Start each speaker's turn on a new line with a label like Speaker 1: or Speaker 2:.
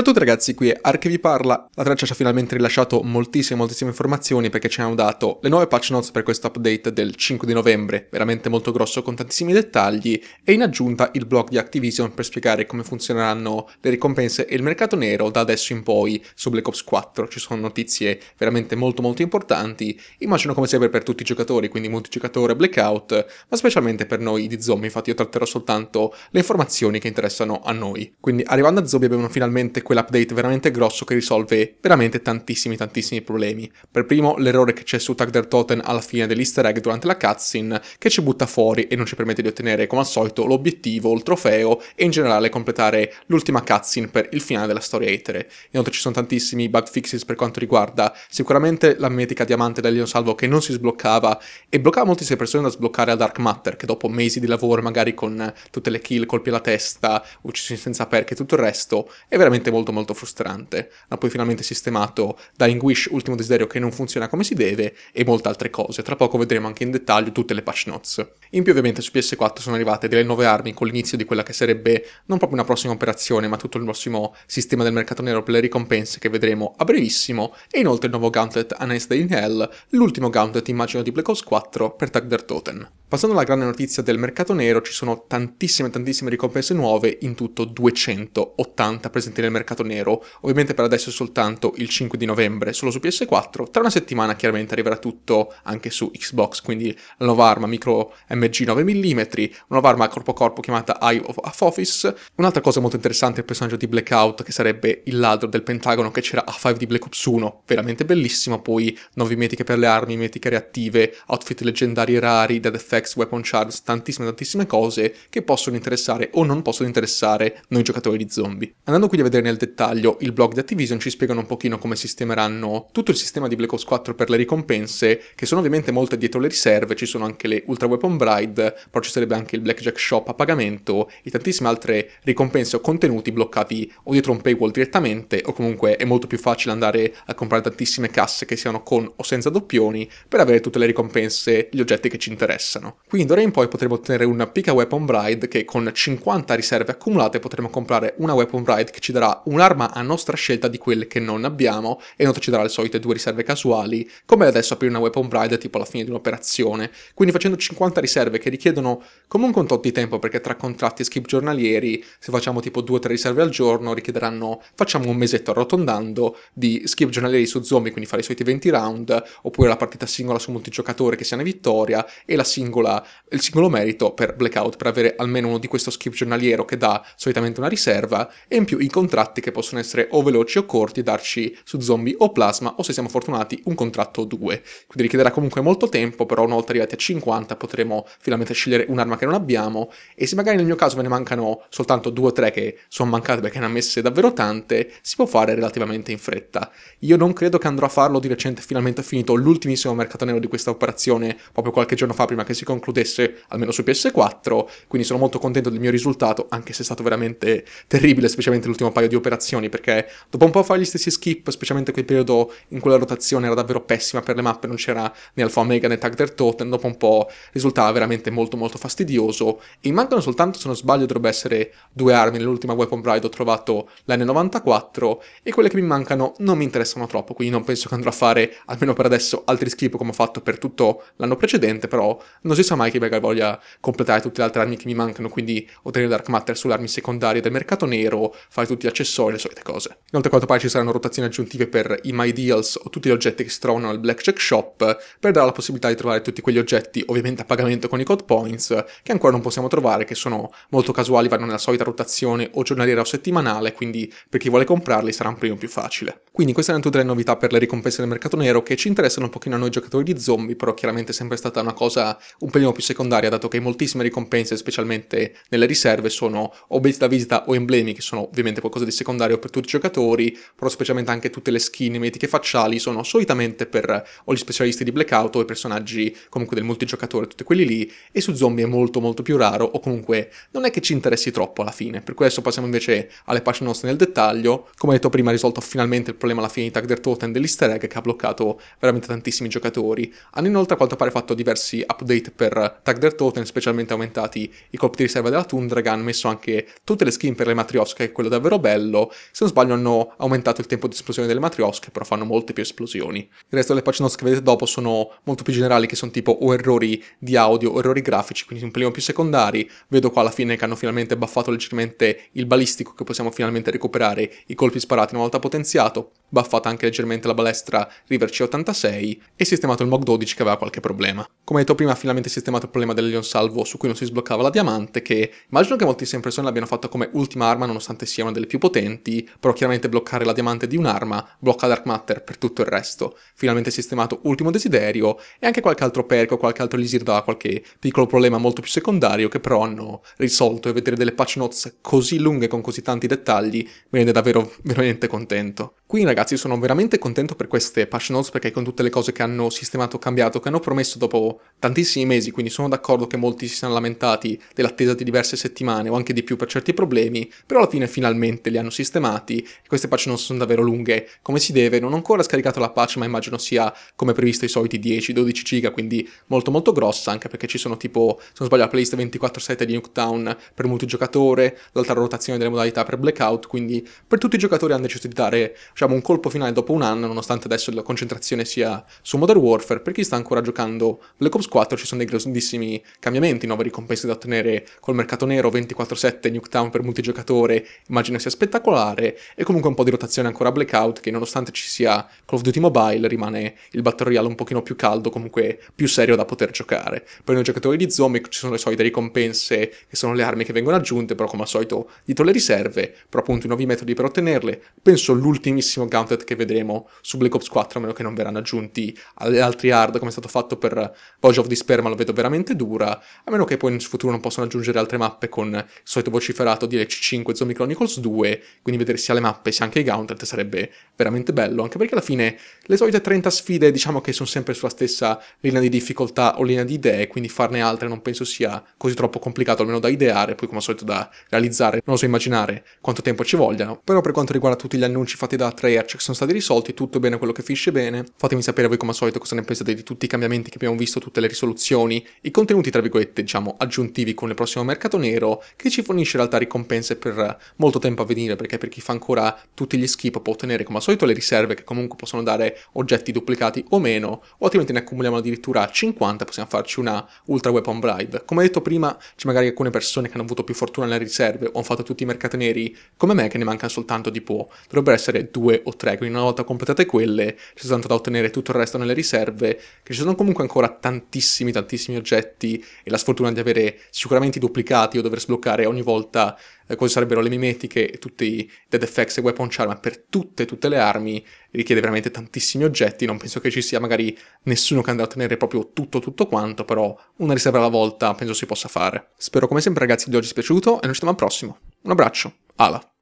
Speaker 1: Ciao a tutti ragazzi, qui è Arche parla. La traccia ci ha finalmente rilasciato moltissime, moltissime informazioni perché ci hanno dato le nuove patch notes per questo update del 5 di novembre, veramente molto grosso con tantissimi dettagli, e in aggiunta il blog di Activision per spiegare come funzioneranno le ricompense e il mercato nero da adesso in poi su Black Ops 4. Ci sono notizie veramente molto molto importanti, immagino come sempre per tutti i giocatori, quindi multigiocatore, blackout, ma specialmente per noi di Zombie, infatti io tratterò soltanto le informazioni che interessano a noi. Quindi arrivando a Zombie abbiamo finalmente quell'update veramente grosso che risolve veramente tantissimi tantissimi problemi. Per primo l'errore che c'è su Tag Totem alla fine dell'easter egg durante la cutscene che ci butta fuori e non ci permette di ottenere come al solito l'obiettivo, il trofeo e in generale completare l'ultima cutscene per il finale della storia etere. Inoltre ci sono tantissimi bug fixes per quanto riguarda sicuramente la mimetica diamante da del Salvo che non si sbloccava e bloccava moltissime persone da sbloccare a Dark Matter che dopo mesi di lavoro magari con tutte le kill, colpi alla testa, uccisioni senza perche e tutto il resto è veramente molto molto molto frustrante. Ha poi finalmente sistemato Dying Wish, Ultimo Desiderio che non funziona come si deve e molte altre cose. Tra poco vedremo anche in dettaglio tutte le patch notes. In più ovviamente su PS4 sono arrivate delle nuove armi con l'inizio di quella che sarebbe non proprio una prossima operazione ma tutto il prossimo sistema del mercato nero per le ricompense che vedremo a brevissimo e inoltre il nuovo Gauntlet A in Hell, l'ultimo Gauntlet immagino di Black Ops 4 per Tag der Toten. Passando alla grande notizia del mercato nero ci sono tantissime tantissime ricompense nuove, in tutto 280 presenti nel mercato mercato nero, ovviamente per adesso è soltanto il 5 di novembre solo su PS4, tra una settimana chiaramente arriverà tutto anche su Xbox, quindi la nuova arma micro MG 9 mm, una nuova arma corpo a corpo chiamata Eye of Office, un'altra cosa molto interessante è il personaggio di Blackout che sarebbe il ladro del Pentagono che c'era a 5 di Black Ops 1, veramente bellissimo, poi nuove metiche per le armi, metiche reattive, outfit leggendari rari, dead effects, weapon shards, tantissime tantissime cose che possono interessare o non possono interessare noi giocatori di zombie. Andando quindi a vedere nel dettaglio il blog di Activision ci spiegano un pochino come sistemeranno tutto il sistema di Black Ops 4 per le ricompense, che sono ovviamente molte dietro le riserve, ci sono anche le Ultra Weapon Bride, però ci sarebbe anche il Blackjack Shop a pagamento e tantissime altre ricompense o contenuti bloccati o dietro un paywall direttamente o comunque è molto più facile andare a comprare tantissime casse che siano con o senza doppioni per avere tutte le ricompense, gli oggetti che ci interessano. Quindi d'ora in poi potremo ottenere una Pika Weapon Bride che con 50 riserve accumulate potremo comprare una Weapon Bride che ci darà un'arma a nostra scelta di quelle che non abbiamo e non ci darà le solite due riserve casuali, come adesso aprire una weapon bride tipo alla fine di un'operazione. Quindi facendo 50 riserve che richiedono comunque un tot di tempo perché tra contratti e skip giornalieri, se facciamo tipo 2-3 riserve al giorno, richiederanno, facciamo un mesetto arrotondando di skip giornalieri su zombie, quindi fare i soliti 20 round, oppure la partita singola su multigiocatore che sia una vittoria e la singola, il singolo merito per blackout per avere almeno uno di questo skip giornaliero che dà solitamente una riserva e in più i contratti contratti che possono essere o veloci o corti darci su zombie o plasma o se siamo fortunati un contratto o due. Quindi richiederà comunque molto tempo, però una volta arrivati a 50 potremo finalmente scegliere un'arma che non abbiamo e se magari nel mio caso me ne mancano soltanto due o tre che sono mancate perché ne ha messe davvero tante, si può fare relativamente in fretta. Io non credo che andrò a farlo di recente, finalmente ho finito l'ultimissimo mercato nero di questa operazione proprio qualche giorno fa prima che si concludesse, almeno su PS4, quindi sono molto contento del mio risultato, anche se è stato veramente terribile, specialmente l'ultimo paio di operazioni, perché dopo un po' fare gli stessi skip, specialmente quel periodo in cui la rotazione era davvero pessima per le mappe, non c'era né Alfa Omega né Tag der Totem, dopo un po' risultava veramente molto molto fastidioso. E mancano soltanto, se non sbaglio, dovrebbero essere due armi, nell'ultima Weapon Bride ho trovato la N94 e quelle che mi mancano non mi interessano troppo, quindi non penso che andrò a fare, almeno per adesso, altri skip come ho fatto per tutto l'anno precedente, però non si sa mai che magari voglia completare tutte le altre armi che mi mancano, quindi ottenere Dark Matter sulle armi secondarie del mercato nero, fare tutti gli accessori accessori, le solite cose. Inoltre a quanto pare ci saranno rotazioni aggiuntive per i My Deals o tutti gli oggetti che si trovano al Blackjack Shop per dare la possibilità di trovare tutti quegli oggetti ovviamente a pagamento con i code points che ancora non possiamo trovare, che sono molto casuali, vanno nella solita rotazione o giornaliera o settimanale, quindi per chi vuole comprarli sarà un primo più facile. Quindi queste erano tutte le novità per le ricompense del mercato nero che ci interessano un pochino a noi giocatori di zombie, però chiaramente è sempre stata una cosa un pelino più secondaria, dato che moltissime ricompense, specialmente nelle riserve, sono obiettivi da visita o emblemi, che sono ovviamente qualcosa di secondario per tutti i giocatori, però specialmente anche tutte le skin mitiche facciali sono solitamente per o gli specialisti di Blackout o i personaggi comunque del multigiocatore, tutti quelli lì, e su zombie è molto molto più raro o comunque non è che ci interessi troppo alla fine. Per questo passiamo invece alle patch notes nel dettaglio. Come detto prima, ha risolto finalmente il problema alla fine di Tagder Totem dell'easter egg che ha bloccato veramente tantissimi giocatori. Hanno inoltre a quanto pare fatto diversi update per Tagder Totem, specialmente aumentati i colpi di riserva della Tundragan, messo anche tutte le skin per le Matrioska, che è quello davvero bello livello, se non sbaglio hanno aumentato il tempo di esplosione delle matriosche, però fanno molte più esplosioni. Il resto delle patch notes che vedete dopo sono molto più generali, che sono tipo o errori di audio o errori grafici, quindi un primo più secondari. Vedo qua alla fine che hanno finalmente buffato leggermente il balistico, che possiamo finalmente recuperare i colpi sparati una volta potenziato buffata anche leggermente la balestra River C86 e sistemato il Mog 12 che aveva qualche problema. Come detto prima, finalmente sistemato il problema del Leon Salvo su cui non si sbloccava la diamante, che immagino che moltissime persone l'abbiano fatta come ultima arma nonostante sia una delle più potenti, però chiaramente bloccare la diamante di un'arma blocca Dark Matter per tutto il resto. Finalmente sistemato ultimo desiderio e anche qualche altro perco, qualche altro elisir da qualche piccolo problema molto più secondario che però hanno risolto e vedere delle patch notes così lunghe con così tanti dettagli mi rende davvero veramente contento. Quindi ragazzi sono veramente contento per queste patch notes perché con tutte le cose che hanno sistemato, cambiato, che hanno promesso dopo tantissimi mesi, quindi sono d'accordo che molti si siano lamentati dell'attesa di diverse settimane o anche di più per certi problemi, però alla fine finalmente li hanno sistemati e queste patch notes sono davvero lunghe come si deve, non ho ancora scaricato la patch ma immagino sia come previsto i soliti 10-12 giga, quindi molto molto grossa anche perché ci sono tipo, se non sbaglio la playlist 24-7 di Nuketown per multigiocatore, l'altra rotazione delle modalità per Blackout, quindi per tutti i giocatori hanno deciso di dare diciamo, un colpo finale dopo un anno, nonostante adesso la concentrazione sia su Modern Warfare, per chi sta ancora giocando Black Ops 4 ci sono dei grandissimi cambiamenti, nuove ricompense da ottenere col mercato nero, 24-7 Nuketown per multigiocatore, immagino sia spettacolare, e comunque un po' di rotazione ancora Blackout, che nonostante ci sia Call of Duty Mobile, rimane il Battle Royale un pochino più caldo, comunque più serio da poter giocare. Per noi giocatori di Zomic ci sono le solite ricompense, che sono le armi che vengono aggiunte, però come al solito dietro le riserve, però appunto i nuovi metodi per ottenerle, penso l'ultimissimo primissimo Gauntlet che vedremo su Black Ops 4, a meno che non verranno aggiunti altri hard come è stato fatto per Voyage of Despair, ma lo vedo veramente dura, a meno che poi in futuro non possano aggiungere altre mappe con il solito vociferato di LC5 Zombie Chronicles 2, quindi vedere sia le mappe sia anche i Gauntlet sarebbe veramente bello, anche perché alla fine le solite 30 sfide diciamo che sono sempre sulla stessa linea di difficoltà o linea di idee, quindi farne altre non penso sia così troppo complicato, almeno da ideare, poi come al solito da realizzare, non lo so immaginare quanto tempo ci vogliano, però per quanto riguarda tutti gli annunci fatti da Treyarch che sono stati risolti, tutto bene quello che finisce bene. Fatemi sapere voi come al solito cosa ne pensate di tutti i cambiamenti che abbiamo visto, tutte le risoluzioni, i contenuti tra virgolette diciamo aggiuntivi con il prossimo mercato nero che ci fornisce in realtà ricompense per molto tempo a venire perché per chi fa ancora tutti gli skip può ottenere come al solito le riserve che comunque possono dare oggetti duplicati o meno o altrimenti ne accumuliamo addirittura 50 possiamo farci una Ultra Weapon Bribe. Come detto prima c'è magari alcune persone che hanno avuto più fortuna nelle riserve o hanno fatto tutti i mercati neri come me che ne mancano soltanto tipo dovrebbero essere due due o tre, quindi una volta completate quelle ci sono da ottenere tutto il resto nelle riserve, che ci sono comunque ancora tantissimi, tantissimi oggetti e la sfortuna di avere sicuramente i duplicati o dover sbloccare ogni volta eh, cosa sarebbero le mimetiche e tutti i dead effects e weapon charm, ma per tutte, tutte le armi richiede veramente tantissimi oggetti, non penso che ci sia magari nessuno che andrà a ottenere proprio tutto, tutto quanto, però una riserva alla volta penso si possa fare. Spero come sempre ragazzi di oggi sia piaciuto e noi ci vediamo al prossimo. Un abbraccio, ala!